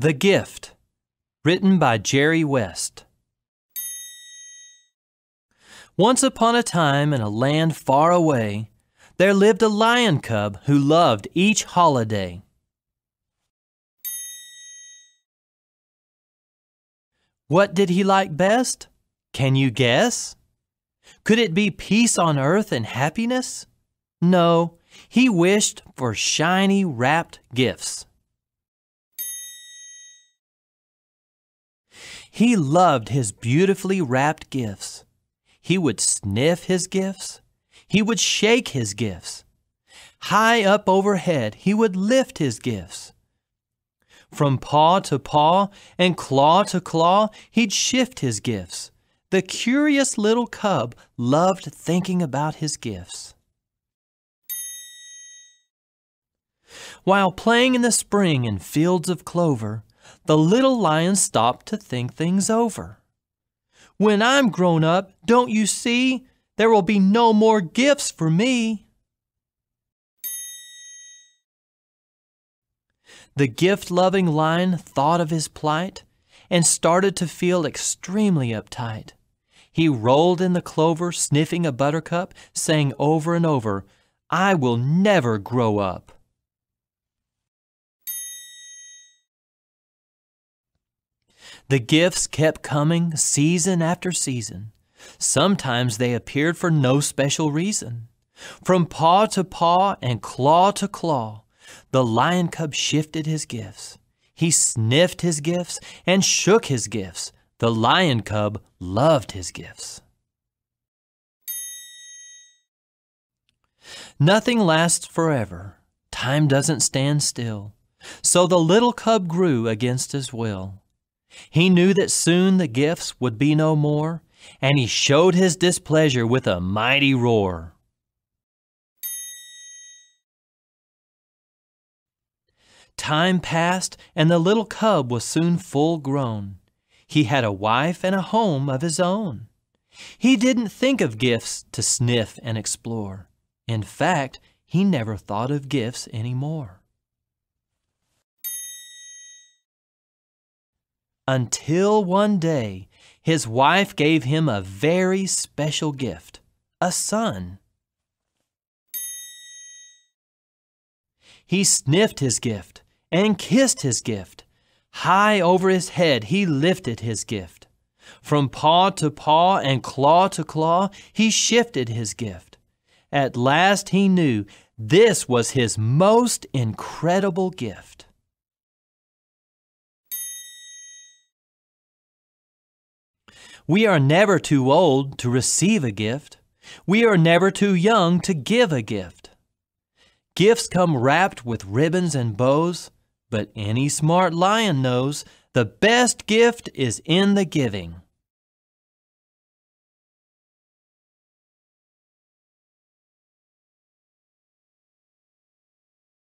The Gift, written by Jerry West. Once upon a time in a land far away, there lived a lion cub who loved each holiday. What did he like best? Can you guess? Could it be peace on earth and happiness? No, he wished for shiny wrapped gifts. He loved his beautifully wrapped gifts. He would sniff his gifts. He would shake his gifts. High up overhead, he would lift his gifts. From paw to paw and claw to claw, he'd shift his gifts. The curious little cub loved thinking about his gifts. While playing in the spring in fields of clover, the little lion stopped to think things over. When I'm grown up, don't you see? There will be no more gifts for me. The gift loving lion thought of his plight and started to feel extremely uptight. He rolled in the clover, sniffing a buttercup, saying over and over, I will never grow up. The gifts kept coming season after season. Sometimes they appeared for no special reason. From paw to paw and claw to claw, the lion cub shifted his gifts. He sniffed his gifts and shook his gifts. The lion cub loved his gifts. Nothing lasts forever. Time doesn't stand still. So the little cub grew against his will. He knew that soon the gifts would be no more, and he showed his displeasure with a mighty roar. Time passed, and the little cub was soon full grown. He had a wife and a home of his own. He didn't think of gifts to sniff and explore. In fact, he never thought of gifts any more. until one day his wife gave him a very special gift, a son. He sniffed his gift and kissed his gift. High over his head he lifted his gift. From paw to paw and claw to claw he shifted his gift. At last he knew this was his most incredible gift. We are never too old to receive a gift. We are never too young to give a gift. Gifts come wrapped with ribbons and bows, but any smart lion knows the best gift is in the giving.